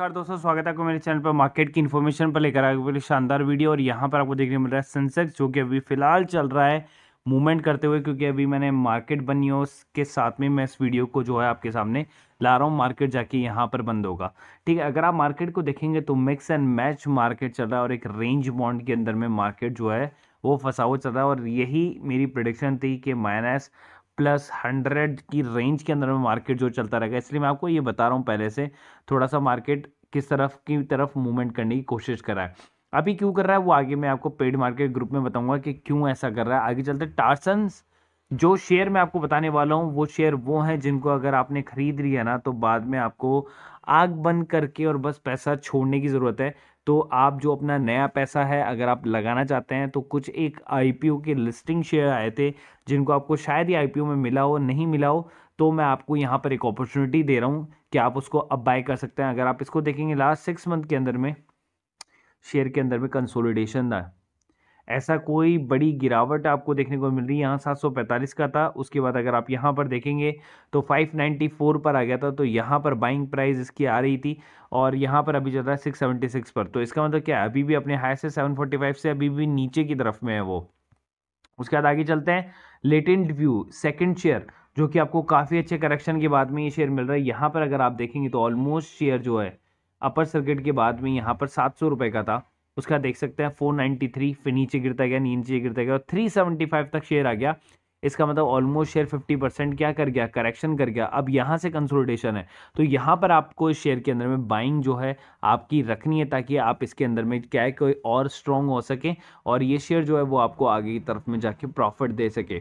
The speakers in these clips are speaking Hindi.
नमस्कार दोस्तों स्वागत है आपको मेरे चैनल पर मार्केट की इन्फॉर्मेशन पर लेकर आगे बड़ी शानदार वीडियो और यहाँ पर आपको देखने मिल रहा है सेंसेक्स जो कि अभी फिलहाल चल रहा है मूवमेंट करते हुए क्योंकि अभी मैंने मार्केट बनी हो उसके साथ में मैं इस वीडियो को जो है आपके सामने ला रहा हूँ मार्केट जाके यहाँ पर बंद होगा ठीक है अगर आप मार्केट को देखेंगे तो मिक्स एंड मैच मार्केट चल रहा है और एक रेंज बॉन्ड के अंदर में मार्केट जो है वो फंसा हुआ चल रहा है और यही मेरी प्रोडिक्शन थी कि माइनस प्लस हंड्रेड की रेंज के अंदर में मार्केट जो चलता रहेगा इसलिए मैं आपको ये बता रहा हूँ पहले से थोड़ा सा मार्केट किस तरफ की तरफ मूवमेंट करने की कोशिश कर रहा है अभी क्यों कर रहा है वो आगे मैं आपको पेड मार्केट ग्रुप में बताऊंगा कि क्यों ऐसा कर रहा है आगे चलते टार्सन्स जो शेयर मैं आपको बताने वाला हूँ वो शेयर वो हैं जिनको अगर आपने खरीद लिया ना तो बाद में आपको आग बंद करके और बस पैसा छोड़ने की ज़रूरत है तो आप जो अपना नया पैसा है अगर आप लगाना चाहते हैं तो कुछ एक आईपीओ के लिस्टिंग शेयर आए थे जिनको आपको शायद ही आईपीओ में मिला हो नहीं मिला हो तो मैं आपको यहाँ पर एक अपॉर्चुनिटी दे रहा हूँ कि आप उसको अब बाय कर सकते हैं अगर आप इसको देखेंगे लास्ट सिक्स मंथ के अंदर में शेयर के अंदर में कंसोलिडेशन था ऐसा कोई बड़ी गिरावट आपको देखने को मिल रही है यहाँ 745 का था उसके बाद अगर आप यहाँ पर देखेंगे तो 594 पर आ गया था तो यहाँ पर बाइंग प्राइस इसकी आ रही थी और यहाँ पर अभी चल रहा है 676 पर तो इसका मतलब क्या है अभी भी अपने हाई से 745 से अभी भी नीचे की तरफ में है वो उसके बाद आगे चलते हैं लेटेंट व्यू सेकेंड शेयर जो कि आपको काफ़ी अच्छे करेक्शन के बाद में ये शेयर मिल रहा है यहाँ पर अगर आप देखेंगे तो ऑलमोस्ट शेयर जो है अपर सर्किट के बाद में यहाँ पर सात सौ रुपये का था उसका देख सकते हैं 493 फिर नीचे गिरता गया नीचे गिरता गया और 375 तक शेयर आ गया इसका मतलब ऑलमोस्ट शेयर 50 परसेंट क्या कर गया करेक्शन कर गया अब यहाँ से कंसोलिडेशन है तो यहाँ पर आपको इस शेयर के अंदर में बाइंग जो है आपकी रखनी है ताकि आप इसके अंदर में क्या कोई और स्ट्रॉन्ग हो सके और ये शेयर जो है वो आपको आगे की तरफ में जाके प्रॉफिट दे सके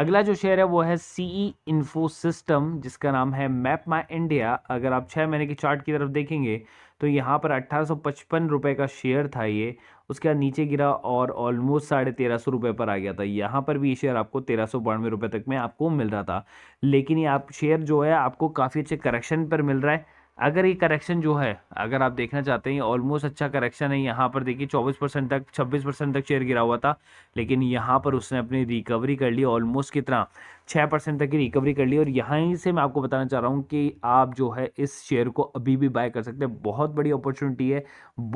अगला जो शेयर है वो है सी ई इन्फो सिस्टम जिसका नाम है मैप माई इंडिया अगर आप छः महीने की चार्ट की तरफ देखेंगे तो यहाँ पर अट्ठारह रुपए का शेयर था ये उसके बाद नीचे गिरा और ऑलमोस्ट साढ़े तेरह सौ रुपये पर आ गया था यहाँ पर भी ये शेयर आपको तेरह सौ बानवे रुपये तक में आपको मिल रहा था लेकिन ये आप शेयर जो है आपको काफ़ी अच्छे करेक्शन पर मिल रहा है अगर ये करेक्शन जो है अगर आप देखना चाहते हैं ऑलमोस्ट अच्छा करेक्शन है यहाँ पर देखिए 24 परसेंट तक 26 परसेंट तक शेयर गिरा हुआ था लेकिन यहाँ पर उसने अपनी रिकवरी कर ली ऑलमोस्ट कितना 6 परसेंट तक की रिकवरी कर ली और यहाँ से मैं आपको बताना चाह रहा हूँ कि आप जो है इस शेयर को अभी भी बाय कर सकते हैं बहुत बड़ी अपॉर्चुनिटी है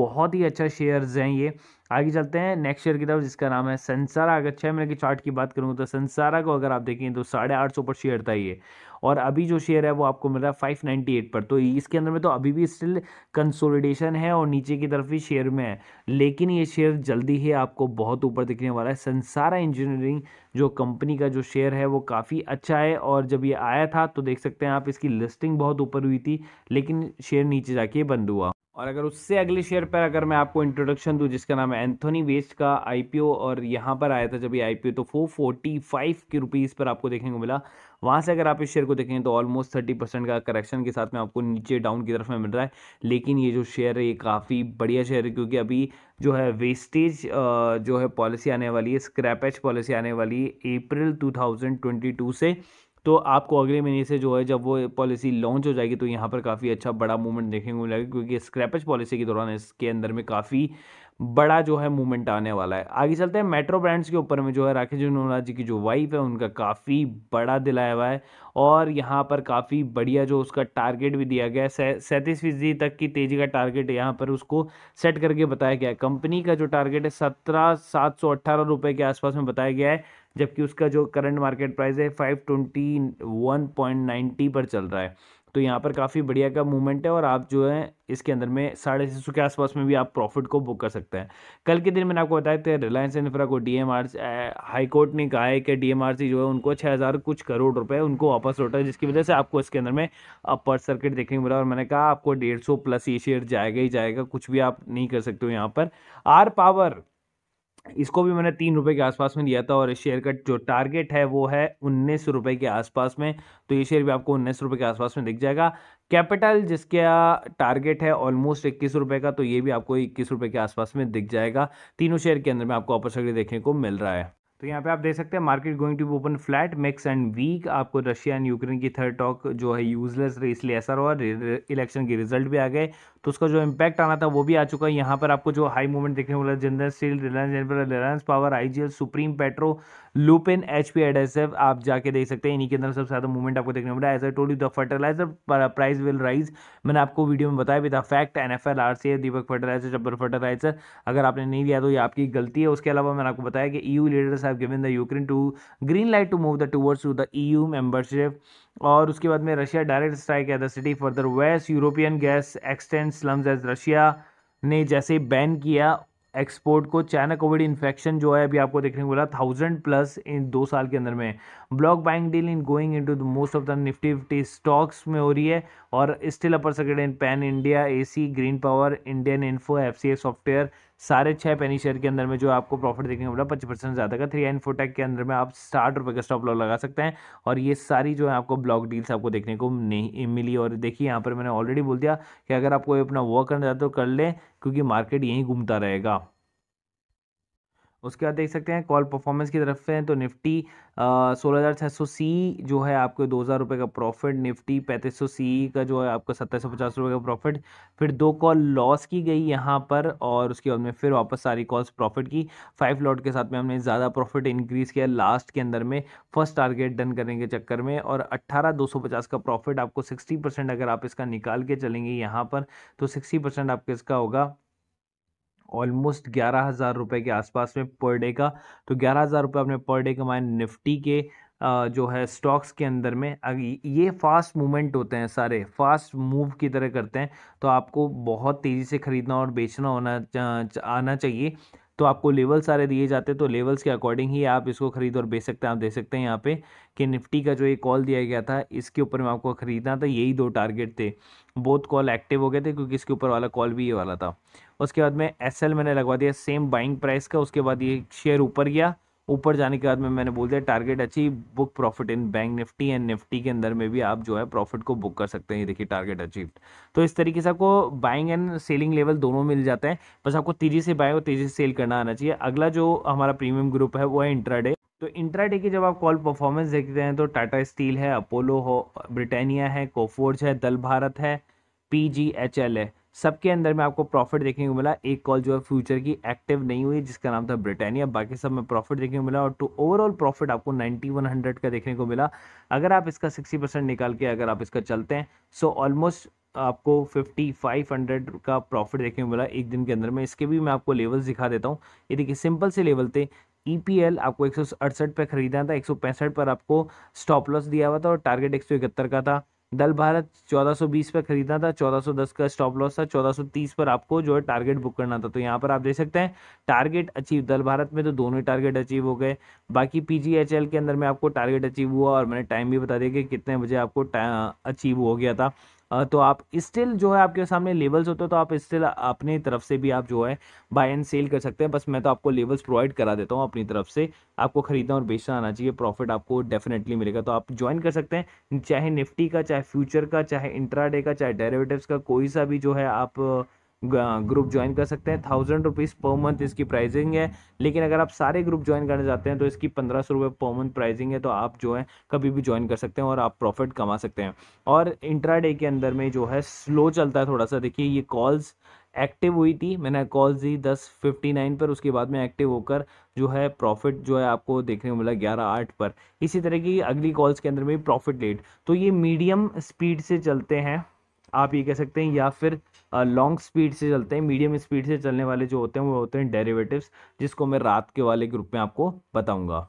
बहुत ही अच्छा शेयर्स हैं ये आगे चलते हैं नेक्स्ट ईयर की तरफ जिसका नाम है संसारा अगर छः महीने के चार्ट की बात करूँ तो संसारा को अगर आप देखें तो साढ़े आठ सौ पर शेयर था ये और अभी जो शेयर है वो आपको मिल रहा है फाइव नाइन्टी एट पर तो इसके अंदर में तो अभी भी स्टिल कंसोलिडेशन है और नीचे की तरफ भी शेयर में है लेकिन ये शेयर जल्दी ही आपको बहुत ऊपर दिखने वाला है संसारा इंजीनियरिंग जो कंपनी का जो शेयर है वो काफ़ी अच्छा है और जब ये आया था तो देख सकते हैं आप इसकी लिस्टिंग बहुत ऊपर हुई थी लेकिन शेयर नीचे जाके बंद हुआ और अगर उससे अगले शेयर पर अगर मैं आपको इंट्रोडक्शन दूं जिसका नाम है एंथोनी वेस्ट का आईपीओ और यहाँ पर आया था जब ये आईपीओ तो फोर फोर्टी फाइव के रुपीज़ पर आपको देखने को मिला वहाँ से अगर आप इस शेयर को देखें तो ऑलमोस्ट थर्टी परसेंट का करेक्शन के साथ में आपको नीचे डाउन की तरफ में मिल रहा है लेकिन ये जो शेयर है ये काफ़ी बढ़िया शेयर है क्योंकि अभी जो है वेस्टेज जो है पॉलिसी आने वाली है स्क्रैपेज पॉलिसी आने वाली है अप्रैल टू से तो आपको अगले महीने से जो है जब वो पॉलिसी लॉन्च हो जाएगी तो यहाँ पर काफ़ी अच्छा बड़ा मूवमेंट देखने को मिलेगा क्योंकि स्क्रैपेज पॉलिसी के दौरान इसके अंदर में काफ़ी बड़ा जो है मूवमेंट आने वाला है आगे चलते हैं मेट्रो ब्रांड्स के ऊपर में जो है राकेश जनोला जी की जो वाइफ है उनका काफ़ी बड़ा दिलाया हुआ है और यहाँ पर काफ़ी बढ़िया जो उसका टारगेट भी दिया गया है सैंतीस फीसदी तक की तेज़ी का टारगेट यहाँ पर उसको सेट करके बताया गया है कंपनी का जो टारगेट है सत्रह सात सौ अट्ठारह रुपये के आसपास में बताया गया है जबकि उसका जो करंट मार्केट प्राइस है five twenty one point ninety पर चल रहा है तो यहाँ पर काफ़ी बढ़िया का मूवमेंट है और आप जो है इसके अंदर में साढ़े छः सौ के आसपास में भी आप प्रॉफिट को बुक कर सकते हैं कल के दिन मैंने आपको बताया था रिलायंस इन्फ्रा को डी एम आर हाईकोर्ट ने कहा है कि डी एम आर सी जो है उनको छः हज़ार कुछ करोड़ रुपए उनको वापस लौटा है जिसकी वजह से आपको इसके अंदर में अपर सर्किट देखने को मिला और मैंने कहा आपको डेढ़ सौ प्लस ये शेयर जाएगा ही जाएगा कुछ भी आप नहीं कर सकते हो यहाँ पर आर पावर इसको भी मैंने तीन रुपये के आसपास में लिया था और इस शेयर का जो टारगेट है वो है उन्नीस रुपये के आसपास में तो ये शेयर भी आपको उन्नीस रुपये के आसपास में दिख जाएगा कैपिटल जिसका टारगेट है ऑलमोस्ट इक्कीस रुपये का तो ये भी आपको इक्कीस रुपये के आसपास में दिख जाएगा तीनों शेयर के अंदर में आपको अपॉर्चुनिटी देखने को मिल रहा है तो यहाँ पे आप देख सकते हैं market going to open flat mix and weak आपको रशिया एंड यूक्रेन की थर्ड टॉक जो है यूजलेस रही इसलिए ऐसा रहा इलेक्शन के रिजल्ट भी आ गए तो उसका जो इम्पैक्ट आना था वो भी आ चुका है यहाँ पर आपको जो हाई मूवमेंट देखने को मिला general steel Reliance Reliance power I supreme petro Lupin H P adhesive आप जाके देख सकते हैं इन्हीं के अंदर सबसे ज़्यादा मूवमेंट आपको देखने को मिला as I told you the fertiliser price will rise मैंने आपको वीडियो में बताया भी था FACT N F L R C Deepak fertiliser चब्बर फर्टिलाइजर अगर आपने नहीं लिया तो ये आपकी गलती है उसके अलावा मैंने आपको बताया कि E U leaders have given the Ukraine to green light to move the towards to the E U membership और उसके बाद में Russia direct strike at the city further west European gas extend slums as Russia ने जैसे बैन किया एक्सपोर्ट को चाइना कोविड इन्फेक्शन जो है अभी आपको देखने को मिला थाउजेंड प्लस इन दो साल के अंदर में block bank deal in going into the most of the Nifty fifty stocks में हो रही है और still upper circuit in pan India AC green power Indian info F software साढ़े छः पैनी शेयर के अंदर में जो आपको प्रॉफिट देखने को मिला पच्चीस परसेंट ज़्यादा का थ्री एन फोटेक के अंदर में आप साठ रुपये का स्टॉप लॉ लगा सकते हैं और ये सारी जो है आपको ब्लॉक डील्स आपको देखने को नहीं मिली और देखिए यहाँ पर मैंने ऑलरेडी बोल दिया कि अगर आपको अपना वर्क करना चाहते हो कर लें क्योंकि मार्केट यहीं घूमता रहेगा उसके बाद देख सकते हैं कॉल परफॉर्मेंस की तरफ से हैं तो निफ्टी सोलह हज़ार छः सौ सी जो है आपको दो हज़ार रुपये का प्रॉफिट निफ्टी पैंतीस सौ सी का जो है आपको सत्ताईस सौ पचास रुपये का प्रॉफिट फिर दो कॉल लॉस की गई यहाँ पर और उसके बाद में फिर वापस सारी कॉल्स प्रॉफिट की फाइव लॉट के साथ में हमने ज़्यादा प्रॉफिट इंक्रीज़ किया लास्ट के अंदर में फर्स्ट टारगेट डन करने के चक्कर में और अट्ठारह दो सौ पचास का प्रॉफिट आपको सिक्सटी परसेंट अगर आप इसका निकाल के चलेंगे यहाँ पर तो सिक्सटी परसेंट आपके इसका होगा ऑलमोस्ट ग्यारह हज़ार रुपये के आसपास में पर डे का तो ग्यारह हज़ार रुपये आपने पर डे कमाए निफ्टी के जो है स्टॉक्स के अंदर में ये फास्ट मूवमेंट होते हैं सारे फास्ट मूव की तरह करते हैं तो आपको बहुत तेज़ी से ख़रीदना और बेचना होना आना चाहिए तो आपको लेवल सारे दिए जाते हैं तो लेवल्स के अकॉर्डिंग ही आप इसको खरीद और बेच सकते हैं आप देख सकते हैं यहाँ पे कि निफ्टी का जो ये कॉल दिया गया था इसके ऊपर में आपको खरीदना था यही दो टारगेट थे बहुत कॉल एक्टिव हो गए थे क्योंकि इसके ऊपर वाला कॉल भी ये वाला था उसके बाद में एस मैंने लगवा दिया सेम बाइंग प्राइस का उसके बाद ये शेयर ऊपर गया ऊपर जाने के बाद में मैंने बोल दिया target achieve book profit in bank Nifty and Nifty के अंदर में भी आप जो है प्रॉफिट को बुक कर सकते हैं ये देखिए टारगेट अचीव तो इस तरीके से आपको बाइंग एंड सेलिंग लेवल दोनों मिल जाते हैं बस आपको तेजी से बाय और तेजी से सेल करना आना चाहिए अगला जो हमारा प्रीमियम ग्रुप है वो है इंट्राडे तो इंट्राडे की जब आप कॉल परफॉर्मेंस देखते हैं तो टाटा स्टील है अपोलो हो ब्रिटानिया है कोफोर्ज है दल भारत है पी जी एच एल है सबके अंदर में आपको प्रॉफिट देखने को मिला एक कॉल जो है फ्यूचर की एक्टिव नहीं हुई जिसका नाम था ब्रिटानिया बाकी सब में प्रॉफिट देखने को मिला और टू तो ओवरऑल प्रॉफिट आपको 9100 का देखने को मिला अगर आप इसका 60 परसेंट निकाल के अगर आप इसका चलते हैं सो ऑलमोस्ट आपको 5500 का प्रॉफिट देखने को मिला एक दिन के अंदर में इसके भी मैं आपको लेवल्स दिखा देता हूँ ये देखिए सिंपल से लेवल थे ई e आपको एक सौ पे खरीदना था एक पर आपको स्टॉप लॉस दिया हुआ था और टारगेट एक का था दल भारत 1420 पर खरीदना था 1410 का स्टॉप लॉस था 1430 पर आपको जो है टारगेट बुक करना था तो यहाँ पर आप देख सकते हैं टारगेट अचीव दल भारत में तो दोनों टारगेट अचीव हो गए बाकी पीजीएचएल के अंदर में आपको टारगेट अचीव हुआ और मैंने टाइम भी बता दिया कि कितने बजे आपको अचीव हो गया था तो आप स्टिल जो है आपके सामने लेवल्स होते हैं तो आप स्टिल अपनी तरफ से भी आप जो है बाय एंड सेल कर सकते हैं बस मैं तो आपको लेवल्स प्रोवाइड करा देता हूँ अपनी तरफ से आपको खरीदना और बेचना आना चाहिए प्रॉफिट आपको डेफिनेटली मिलेगा तो आप ज्वाइन कर सकते हैं चाहे निफ्टी का चाहे फ्यूचर का चाहे इंट्राडे का चाहे डेरेवेटिव का कोई सा भी जो है आप ग्रुप ज्वाइन कर सकते हैं थाउजेंड रुपीज़ पर मंथ इसकी प्राइजिंग है लेकिन अगर आप सारे ग्रुप ज्वाइन करने जाते हैं तो इसकी पंद्रह सौ रुपये पर मंथ प्राइजिंग है तो आप जो है कभी भी ज्वाइन कर सकते हैं और आप प्रॉफिट कमा सकते हैं और इंट्रा डे के अंदर में जो है स्लो चलता है थोड़ा सा देखिए ये कॉल्स एक्टिव हुई थी मैंने कॉल दी दस फिफ्टी नाइन पर उसके बाद में एक्टिव होकर जो है प्रॉफिट जो है आपको देखने को मिला ग्यारह आठ पर इसी तरह की अगली कॉल्स के अंदर में प्रॉफिट रेट तो ये मीडियम स्पीड से चलते हैं आप ये कह सकते हैं या फिर लॉन्ग स्पीड से चलते हैं मीडियम स्पीड से चलने वाले जो होते हैं वो होते हैं डेरिवेटिव्स जिसको मैं रात के वाले ग्रुप में आपको बताऊंगा